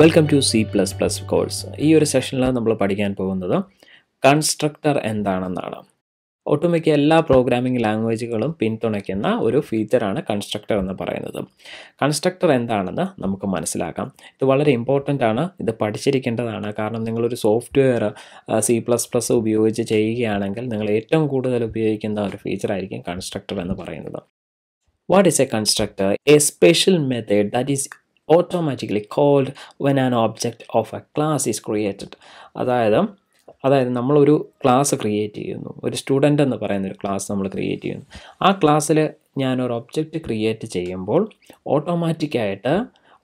welcome to C plus plus course ഈ ഒരു സെഷനിലാണ് നമ്മൾ പഠിക്കാൻ പോകുന്നത് കൺസ്ട്രക്ടർ എന്താണെന്നാണ് ഒട്ടുമിക്ക എല്ലാ പ്രോഗ്രാമിംഗ് ലാംഗ്വേജുകളും പിന്തുണയ്ക്കുന്ന ഒരു ഫീച്ചറാണ് കൺസ്ട്രക്ടർ എന്ന് പറയുന്നത് കൺസ്ട്രക്ടർ എന്താണെന്ന് നമുക്ക് മനസ്സിലാക്കാം ഇത് വളരെ ഇമ്പോർട്ടൻ്റ് ആണ് ഇത് പഠിച്ചിരിക്കേണ്ടതാണ് കാരണം നിങ്ങളൊരു സോഫ്റ്റ്വെയർ സി പ്ലസ് പ്ലസ് ഉപയോഗിച്ച് ചെയ്യുകയാണെങ്കിൽ നിങ്ങൾ ഏറ്റവും കൂടുതൽ ഉപയോഗിക്കുന്ന ഒരു ഫീച്ചറായിരിക്കും കൺസ്ട്രക്ടർ എന്ന് പറയുന്നത് what is a constructor a special method that is automatically called when an object of a class is created അതായത് അതായത് നമ്മളൊരു ക്ലാസ് ക്രിയേറ്റ് ചെയ്യുന്നു ഒരു സ്റ്റുഡൻ്റ് എന്ന് പറയുന്ന ഒരു ക്ലാസ് നമ്മൾ ക്രിയേറ്റ് ചെയ്യുന്നു ആ ക്ലാസ്സിൽ ഞാനൊരു ഒബ്ജക്റ്റ് ക്രിയേറ്റ് ചെയ്യുമ്പോൾ ഓട്ടോമാറ്റിക്കായിട്ട്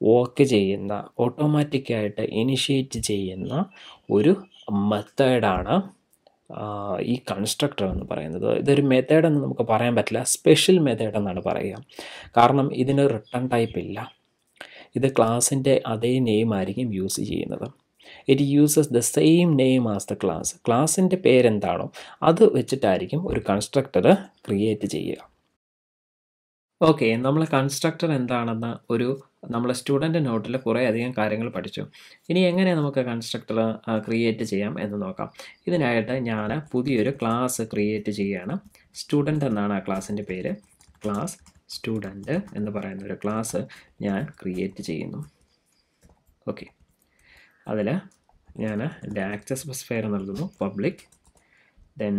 വർക്ക് ചെയ്യുന്ന ഓട്ടോമാറ്റിക്കായിട്ട് ഇനിഷ്യേറ്റ് ചെയ്യുന്ന ഒരു മെത്തേഡാണ് ഈ കൺസ്ട്രക്ടർ എന്ന് പറയുന്നത് ഇതൊരു മെത്തേഡെന്ന് നമുക്ക് പറയാൻ പറ്റില്ല സ്പെഷ്യൽ മെത്തേഡ് എന്നാണ് പറയുക കാരണം ഇതിന് റിട്ടേൺ ടൈപ്പ് ഇല്ല ഇത് ക്ലാസ്സിൻ്റെ അതേ നെയിം ആയിരിക്കും യൂസ് ചെയ്യുന്നത് it uses the same name as the class ക്ലാസ്സിൻ്റെ പേരെന്താണോ അത് വെച്ചിട്ടായിരിക്കും ഒരു കൺസ്ട്രക്ടർ ക്രിയേറ്റ് ചെയ്യുക ഓക്കെ നമ്മൾ കൺസ്ട്രക്ടർ എന്താണെന്ന് ഒരു നമ്മൾ സ്റ്റുഡൻ്റ് നോട്ടിൽ കുറേ അധികം കാര്യങ്ങൾ പഠിച്ചു ഇനി എങ്ങനെ നമുക്ക് കൺസ്ട്രക്ടർ ക്രിയേറ്റ് ചെയ്യാം എന്ന് നോക്കാം ഇതിനായിട്ട് ഞാൻ പുതിയൊരു ക്ലാസ് ക്രിയേറ്റ് ചെയ്യുകയാണ് സ്റ്റുഡൻ്റ് എന്നാണ് ആ ക്ലാസ്സിൻ്റെ പേര് ക്ലാസ് സ്റ്റുഡൻറ്റ് എന്ന് പറയുന്ന ഒരു ക്ലാസ് ഞാൻ ക്രിയേറ്റ് ചെയ്യുന്നു ഓക്കെ അതിൽ ഞാൻ എൻ്റെ ആക്സസ് സ്പെസിഫയർ നൽകുന്നു പബ്ലിക് ദെൻ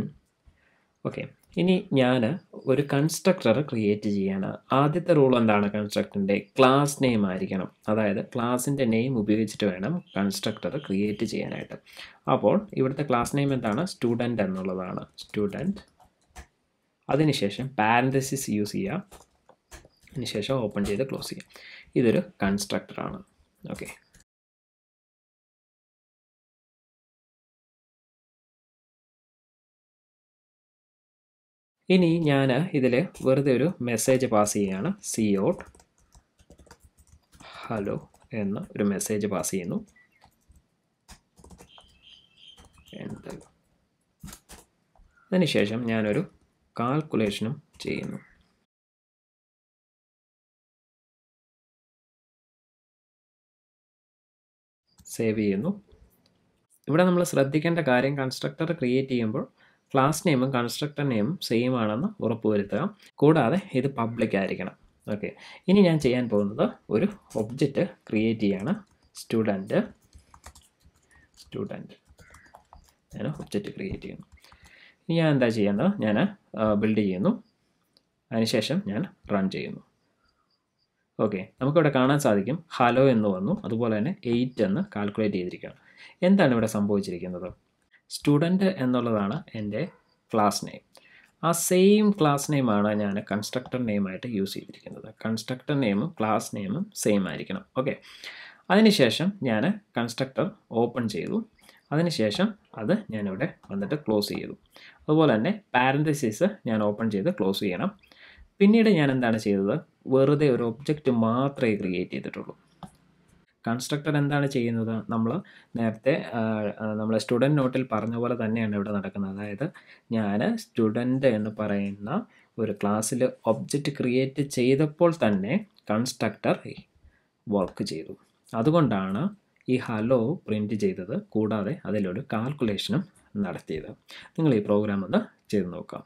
ഓക്കെ ഇനി ഞാൻ ഒരു കൺസ്ട്രക്ടർ ക്രിയേറ്റ് ചെയ്യാണ് ആദ്യത്തെ റൂൾ എന്താണ് കൺസ്ട്രക്ടറിൻ്റെ ക്ലാസ് നെയിം ആയിരിക്കണം അതായത് ക്ലാസിൻ്റെ നെയിം ഉപയോഗിച്ചിട്ട് വേണം കൺസ്ട്രക്ടർ ക്രിയേറ്റ് ചെയ്യാനായിട്ട് അപ്പോൾ ഇവിടുത്തെ ക്ലാസ് നെയിം എന്താണ് സ്റ്റുഡൻറ്റ് എന്നുള്ളതാണ് സ്റ്റുഡൻറ്റ് അതിനുശേഷം പാരൻതസിസ് യൂസ് ചെയ്യുക അതിനുശേഷം ഓപ്പൺ ചെയ്ത് ക്ലോസ് ചെയ്യാം ഇതൊരു കൺസ്ട്രക്ടറാണ് ഓക്കെ ഇനി ഞാൻ ഇതിൽ വെറുതെ ഒരു മെസ്സേജ് പാസ് ചെയ്യുകയാണ് സി ഔട്ട് ഹലോ എന്ന ഒരു മെസ്സേജ് പാസ് ചെയ്യുന്നു അതിനുശേഷം ഞാനൊരു കാൽക്കുലേഷനും ചെയ്യുന്നു സേവ് ചെയ്യുന്നു ഇവിടെ നമ്മൾ ശ്രദ്ധിക്കേണ്ട കാര്യം കൺസ്ട്രക്ടർ ക്രിയേറ്റ് ചെയ്യുമ്പോൾ ക്ലാസ് നെയിമും കൺസ്ട്രക്ടർ നെയിമും സെയിം ആണെന്ന് ഉറപ്പുവരുത്തുക കൂടാതെ ഇത് പബ്ലിക് ആയിരിക്കണം ഓക്കെ ഇനി ഞാൻ ചെയ്യാൻ പോകുന്നത് ഒരു ഒബ്ജക്റ്റ് ക്രിയേറ്റ് ചെയ്യാണ് സ്റ്റുഡൻറ്റ് സ്റ്റുഡൻറ്റ് ഞാൻ ഒബ്ജക്റ്റ് ക്രിയേറ്റ് ചെയ്യുന്നു ഇനി ഞാൻ എന്താ ചെയ്യുന്നത് ഞാൻ ബിൽഡ് ചെയ്യുന്നു അതിനുശേഷം ഞാൻ റൺ ചെയ്യുന്നു ഓക്കെ നമുക്കിവിടെ കാണാൻ സാധിക്കും ഹലോ എന്ന് വന്നു അതുപോലെ തന്നെ എയ്റ്റ് എന്ന് കാൽക്കുലേറ്റ് ചെയ്തിരിക്കണം എന്താണ് ഇവിടെ സംഭവിച്ചിരിക്കുന്നത് സ്റ്റുഡൻറ്റ് എന്നുള്ളതാണ് എൻ്റെ ക്ലാസ് നെയിം ആ സെയിം ക്ലാസ് നെയിമാണ് ഞാൻ കൺസ്ട്രക്ടർ നെയിമായിട്ട് യൂസ് ചെയ്തിരിക്കുന്നത് കൺസ്ട്രക്ടർ നെയിമും ക്ലാസ് നെയിമും സെയിം ആയിരിക്കണം ഓക്കെ അതിനുശേഷം ഞാൻ കൺസ്ട്രക്ടർ ഓപ്പൺ ചെയ്തു അതിനുശേഷം അത് ഞാനിവിടെ വന്നിട്ട് ക്ലോസ് ചെയ്തു അതുപോലെ തന്നെ പാരൻതസിസ് ഞാൻ ഓപ്പൺ ചെയ്ത് ക്ലോസ് ചെയ്യണം പിന്നീട് ഞാൻ എന്താണ് ചെയ്തത് വെറുതെ ഒരു ഒബ്ജക്റ്റ് മാത്രമേ ക്രിയേറ്റ് ചെയ്തിട്ടുള്ളൂ കൺസ്ട്രക്ടർ എന്താണ് ചെയ്യുന്നത് നമ്മൾ നേരത്തെ നമ്മളെ സ്റ്റുഡൻറ് നോട്ടിൽ പറഞ്ഞ പോലെ തന്നെയാണ് ഇവിടെ നടക്കുന്നത് അതായത് ഞാൻ സ്റ്റുഡൻറ് എന്ന് പറയുന്ന ഒരു ക്ലാസ്സിൽ ഒബ്ജക്റ്റ് ക്രിയേറ്റ് ചെയ്തപ്പോൾ തന്നെ കൺസ്ട്രക്ടർ വർക്ക് ചെയ്തു അതുകൊണ്ടാണ് ഈ ഹലോ പ്രിൻ്റ് ചെയ്തത് കൂടാതെ അതിലൊരു കാൽക്കുലേഷനും നടത്തിയത് നിങ്ങൾ ഈ പ്രോഗ്രാം ഒന്ന് ചെയ്ത് നോക്കാം